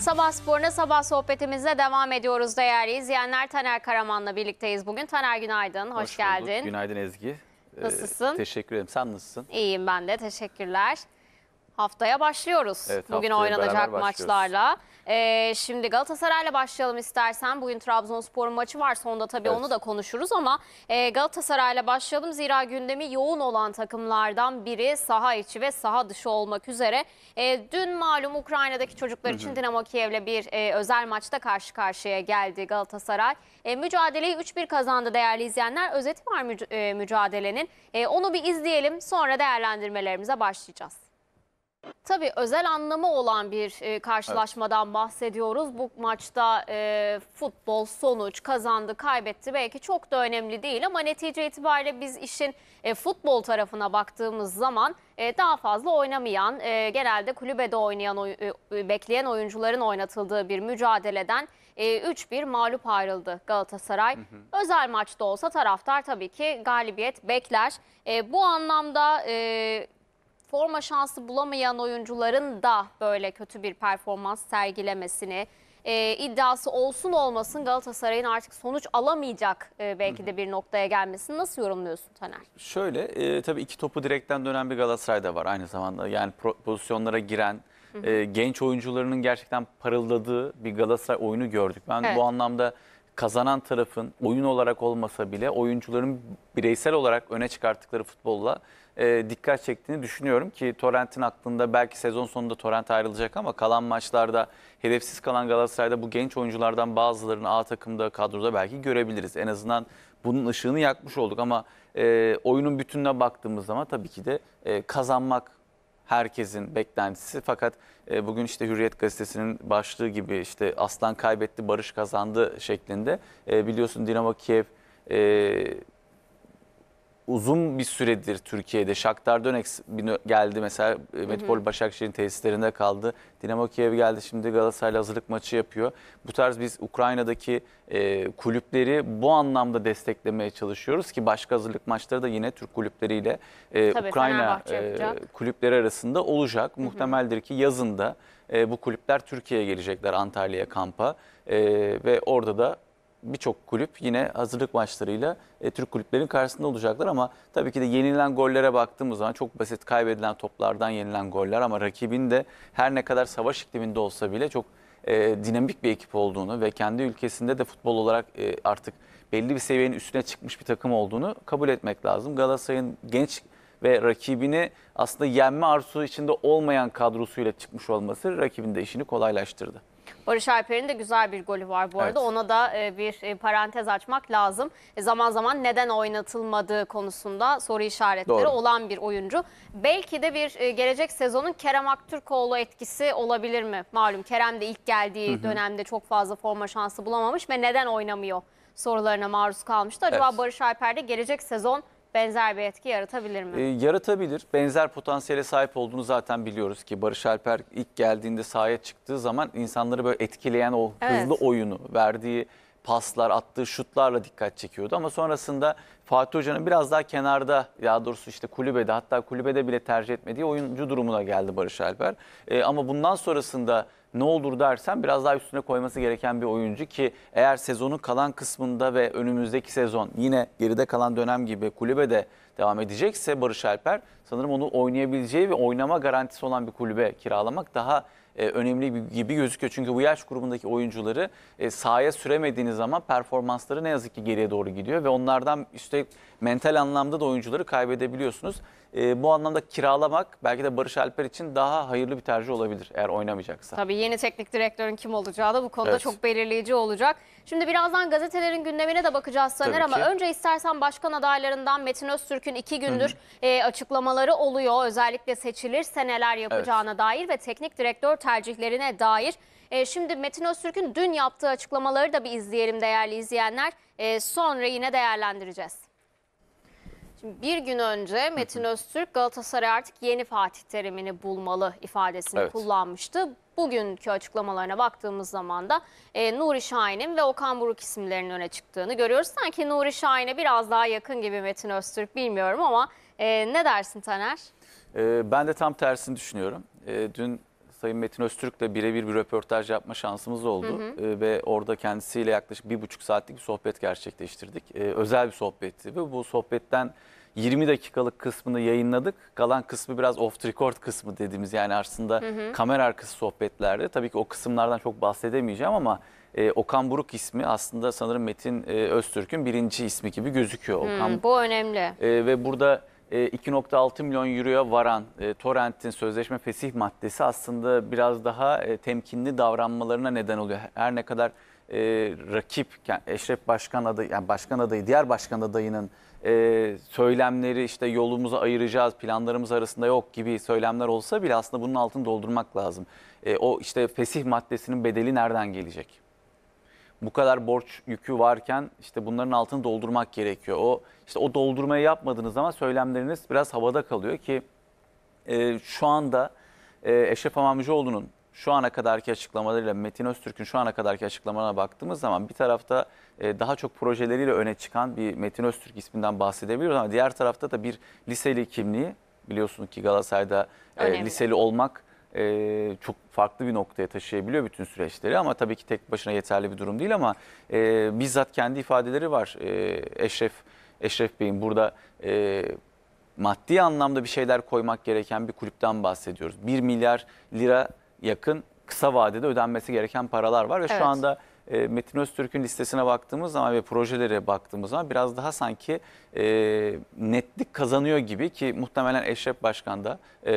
Sabah sporuna sabah sohbetimize devam ediyoruz değerli izleyenler. Taner Karaman'la birlikteyiz bugün. Taner günaydın, hoş, hoş geldin. Bulduk. Günaydın Ezgi. Ee, nasılsın? Ee, teşekkür ederim. Sen nasılsın? İyiyim ben de, teşekkürler. Haftaya başlıyoruz. Evet, bugün oynanacak maçlarla. Başlıyoruz. Ee, şimdi Galatasaray'la başlayalım istersen. Bugün Trabzonspor'un maçı var. Sonda tabii evet. onu da konuşuruz ama e, Galatasaray'la başlayalım. Zira gündemi yoğun olan takımlardan biri saha içi ve saha dışı olmak üzere. E, dün malum Ukrayna'daki çocuklar için hı hı. Dinamo Kiev'le bir e, özel maçta karşı karşıya geldi Galatasaray. E, mücadeleyi 3-1 kazandı değerli izleyenler. Özeti var müc e, mücadelenin. E, onu bir izleyelim sonra değerlendirmelerimize başlayacağız. Tabii özel anlamı olan bir e, karşılaşmadan evet. bahsediyoruz. Bu maçta e, futbol sonuç kazandı kaybetti belki çok da önemli değil ama netice itibariyle biz işin e, futbol tarafına baktığımız zaman e, daha fazla oynamayan e, genelde kulübede oynayan oy, e, e bekleyen oyuncuların oynatıldığı bir mücadeleden e, 3-1 mağlup ayrıldı Galatasaray. Hı hı. Özel maçta olsa taraftar tabii ki galibiyet bekler. E, bu anlamda e, forma şansı bulamayan oyuncuların da böyle kötü bir performans sergilemesini e, iddiası olsun olmasın Galatasaray'ın artık sonuç alamayacak e, belki de bir noktaya gelmesini nasıl yorumluyorsun Taner? Şöyle e, tabii iki topu direkten dönen bir Galatasaray da var aynı zamanda. Yani pozisyonlara giren e, genç oyuncularının gerçekten parıldadığı bir Galatasaray oyunu gördük. Ben evet. bu anlamda kazanan tarafın oyun olarak olmasa bile oyuncuların bireysel olarak öne çıkarttıkları futbolla e, dikkat çektiğini düşünüyorum ki Torrent'in aklında belki sezon sonunda Torrent ayrılacak ama kalan maçlarda hedefsiz kalan Galatasaray'da bu genç oyunculardan bazılarını A takımda kadroda belki görebiliriz. En azından bunun ışığını yakmış olduk ama e, oyunun bütününe baktığımız zaman tabii ki de e, kazanmak herkesin beklentisi. Fakat e, bugün işte Hürriyet Gazetesi'nin başlığı gibi işte Aslan kaybetti, Barış kazandı şeklinde. E, biliyorsun Dinamo Kiev e, uzun bir süredir Türkiye'de. Shakhtar Donetsk geldi mesela e, Metropol Başakşehir'in tesislerinde kaldı. Dinamo Kiev geldi şimdi Galatasaray'la hazırlık maçı yapıyor. Bu tarz biz Ukrayna'daki e, kulüpleri bu anlamda desteklemeye çalışıyoruz ki başka hazırlık maçları da yine Türk kulüpleriyle e, Tabii, Ukrayna e, kulüpleri arasında olacak. Hı hı. Muhtemeldir ki yazında e, bu kulüpler Türkiye'ye gelecekler Antalya'ya kampa e, ve orada da birçok kulüp yine hazırlık maçlarıyla e, Türk kulüplerin karşısında olacaklar ama tabii ki de yenilen gollere baktığımız zaman çok basit kaybedilen toplardan yenilen goller ama rakibin de her ne kadar savaş ikliminde olsa bile çok e, dinamik bir ekip olduğunu ve kendi ülkesinde de futbol olarak e, artık belli bir seviyenin üstüne çıkmış bir takım olduğunu kabul etmek lazım. Galatasaray'ın genç ve rakibini aslında yenme arzusu içinde olmayan kadrosuyla çıkmış olması rakibin de işini kolaylaştırdı. Barış Alper'in de güzel bir golü var bu arada. Evet. Ona da e, bir e, parantez açmak lazım. E, zaman zaman neden oynatılmadığı konusunda soru işaretleri Doğru. olan bir oyuncu. Belki de bir gelecek sezonun Kerem Aktürkoğlu etkisi olabilir mi? Malum Kerem de ilk geldiği hı hı. dönemde çok fazla forma şansı bulamamış ve neden oynamıyor sorularına maruz kalmıştı. Acaba evet. Barış Alper de gelecek sezon benzer bir etki yaratabilir mi? E, yaratabilir. Benzer potansiyele sahip olduğunu zaten biliyoruz ki Barış Alper ilk geldiğinde sahaya çıktığı zaman insanları böyle etkileyen o evet. hızlı oyunu verdiği paslar, attığı şutlarla dikkat çekiyordu. Ama sonrasında Fatih Hoca'nın biraz daha kenarda, ya doğrusu işte kulübede, hatta kulübede bile tercih etmediği oyuncu durumuna geldi Barış Alper. E, ama bundan sonrasında ne olur dersen biraz daha üstüne koyması gereken bir oyuncu ki eğer sezonun kalan kısmında ve önümüzdeki sezon yine geride kalan dönem gibi kulübede devam edecekse Barış Alper sanırım onu oynayabileceği ve oynama garantisi olan bir kulübe kiralamak daha e, önemli gibi gözüküyor. Çünkü bu yaş grubundaki oyuncuları e, sahaya süremediğiniz zaman performansları ne yazık ki geriye doğru gidiyor ve onlardan üstelik mental anlamda da oyuncuları kaybedebiliyorsunuz e, bu anlamda kiralamak belki de Barış Alper için daha hayırlı bir tercih olabilir eğer oynamayacaksa. Tabii yeni teknik direktörün kim olacağı da bu konuda evet. çok belirleyici olacak. Şimdi birazdan gazetelerin gündemine de bakacağız Taner ama ki. önce istersen başkan adaylarından Metin Öztürk'ün iki gündür Hı -hı. E, açıklamaları oluyor. Özellikle seçilirse neler yapacağına evet. dair ve teknik direktör tercihlerine dair. E, şimdi Metin Öztürk'ün dün yaptığı açıklamaları da bir izleyelim değerli izleyenler. E, sonra yine değerlendireceğiz. Şimdi bir gün önce Metin Öztürk Galatasaray artık yeni Fatih Terim'ini bulmalı ifadesini Evet. kullanmıştı. Bugünkü açıklamalarına baktığımız zaman da e, Nuri Şahin'in ve Okan Buruk isimlerinin öne çıktığını görüyoruz. Sanki Nuri Şahin'e biraz daha yakın gibi Metin Öztürk bilmiyorum ama e, ne dersin Taner? Ee, ben de tam tersini düşünüyorum. Ee, dün Sayın Metin Öztürk'le birebir bir röportaj yapma şansımız oldu. Hı hı. E, ve orada kendisiyle yaklaşık bir buçuk saatlik bir sohbet gerçekleştirdik. E, özel bir sohbetti ve bu sohbetten 20 dakikalık kısmını yayınladık. Kalan kısmı biraz off the record kısmı dediğimiz yani aslında hı hı. kamera arkası sohbetlerde. Tabii ki o kısımlardan çok bahsedemeyeceğim ama e, Okan Buruk ismi aslında sanırım Metin e, Öztürk'ün birinci ismi gibi gözüküyor. Okan, hmm, bu önemli. E, ve burada 2.6 e, milyon euroya varan e, Torrent'in sözleşme fesih maddesi aslında biraz daha e, temkinli davranmalarına neden oluyor. Her ne kadar rakip yani Eşref Başkan adayı yani başkan adayı diğer başkan adayının söylemleri işte yolumuzu ayıracağız planlarımız arasında yok gibi söylemler olsa bile aslında bunun altını doldurmak lazım. o işte fesih maddesinin bedeli nereden gelecek? bu kadar borç yükü varken işte bunların altını doldurmak gerekiyor. O işte o doldurmayı yapmadığınız zaman söylemleriniz biraz havada kalıyor ki e, şu anda e, Eşref Amamcıoğlu'nun şu ana kadarki açıklamalarıyla Metin Öztürk'ün şu ana kadarki açıklamalarına baktığımız zaman bir tarafta e, daha çok projeleriyle öne çıkan bir Metin Öztürk isminden bahsedebiliyoruz ama diğer tarafta da bir liseli kimliği biliyorsunuz ki Galatasaray'da e, Önemli. liseli olmak e, çok farklı bir noktaya taşıyabiliyor bütün süreçleri ama tabii ki tek başına yeterli bir durum değil ama e, bizzat kendi ifadeleri var. E, Eşref Eşref Bey'in burada e, maddi anlamda bir şeyler koymak gereken bir kulüpten bahsediyoruz. 1 milyar lira yakın kısa vadede ödenmesi gereken paralar var ve evet. şu anda e, Metin Öztürk'ün listesine baktığımız zaman ve projelere baktığımız zaman biraz daha sanki e, netlik kazanıyor gibi ki muhtemelen Eşref Başkan da e,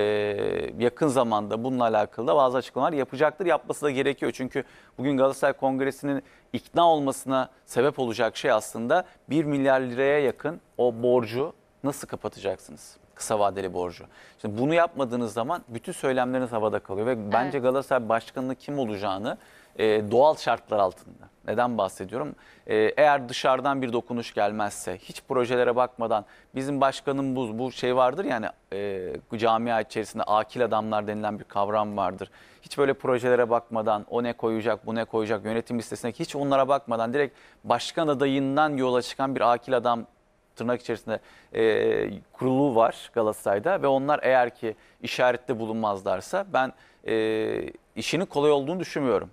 yakın zamanda bununla alakalı da bazı açıklamalar yapacaktır. Yapması da gerekiyor. Çünkü bugün Galatasaray Kongresi'nin ikna olmasına sebep olacak şey aslında 1 milyar liraya yakın o borcu nasıl kapatacaksınız? kısa vadeli borcu. Şimdi bunu yapmadığınız zaman bütün söylemleriniz havada kalıyor ve bence Galatasaray başkanının kim olacağını e, doğal şartlar altında. Neden bahsediyorum? E, eğer dışarıdan bir dokunuş gelmezse, hiç projelere bakmadan bizim başkanın bu, bu şey vardır yani e, camia içerisinde akil adamlar denilen bir kavram vardır. Hiç böyle projelere bakmadan o ne koyacak, bu ne koyacak, yönetim listesine hiç onlara bakmadan direkt başkan adayından yola çıkan bir akil adam tırnak içerisinde e, kurulu var Galatasaray'da ve onlar eğer ki işarette bulunmazlarsa ben e, işinin kolay olduğunu düşünmüyorum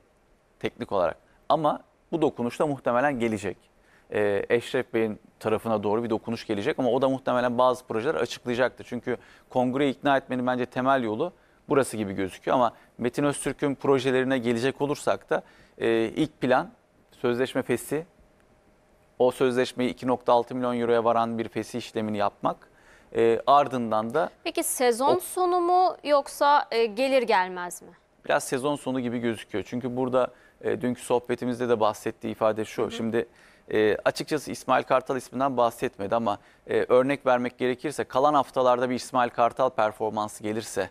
teknik olarak. Ama bu dokunuş da muhtemelen gelecek. E, Eşref Bey'in tarafına doğru bir dokunuş gelecek ama o da muhtemelen bazı projeler açıklayacaktır. Çünkü kongreye ikna etmenin bence temel yolu burası gibi gözüküyor ama Metin Öztürk'ün projelerine gelecek olursak da e, ilk plan sözleşme fesi o sözleşmeyi 2.6 milyon euroya varan bir fesih işlemini yapmak. E, ardından da... Peki sezon o, sonu mu yoksa e, gelir gelmez mi? Biraz sezon sonu gibi gözüküyor. Çünkü burada e, dünkü sohbetimizde de bahsettiği ifade şu. Hı hı. Şimdi e, açıkçası İsmail Kartal isminden bahsetmedi ama e, örnek vermek gerekirse kalan haftalarda bir İsmail Kartal performansı gelirse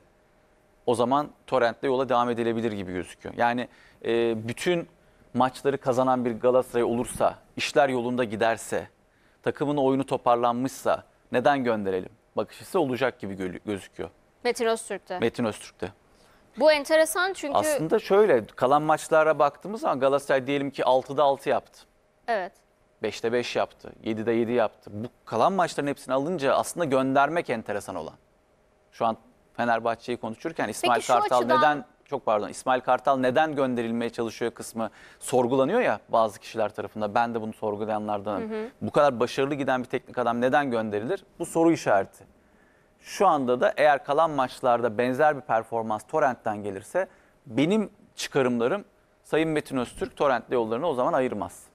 o zaman torrentle yola devam edilebilir gibi gözüküyor. Yani e, bütün maçları kazanan bir Galatasaray olursa, işler yolunda giderse, takımın oyunu toparlanmışsa neden gönderelim? Bakış ise olacak gibi gözüküyor. Metin Öztürk'te. Metin Öztürk'te. Bu enteresan çünkü... Aslında şöyle kalan maçlara baktığımız zaman Galatasaray diyelim ki 6'da 6 yaptı. Evet. 5'te 5 yaptı, 7'de 7 yaptı. Bu kalan maçların hepsini alınca aslında göndermek enteresan olan. Şu an Fenerbahçe'yi konuşurken İsmail Peki, Kartal açıdan... neden çok pardon İsmail Kartal neden gönderilmeye çalışıyor kısmı sorgulanıyor ya bazı kişiler tarafından. Ben de bunu sorgulayanlardan. Hı hı. Bu kadar başarılı giden bir teknik adam neden gönderilir? Bu soru işareti. Şu anda da eğer kalan maçlarda benzer bir performans Torrent'ten gelirse benim çıkarımlarım Sayın Metin Öztürk Torrent'le yollarını o zaman ayırmaz.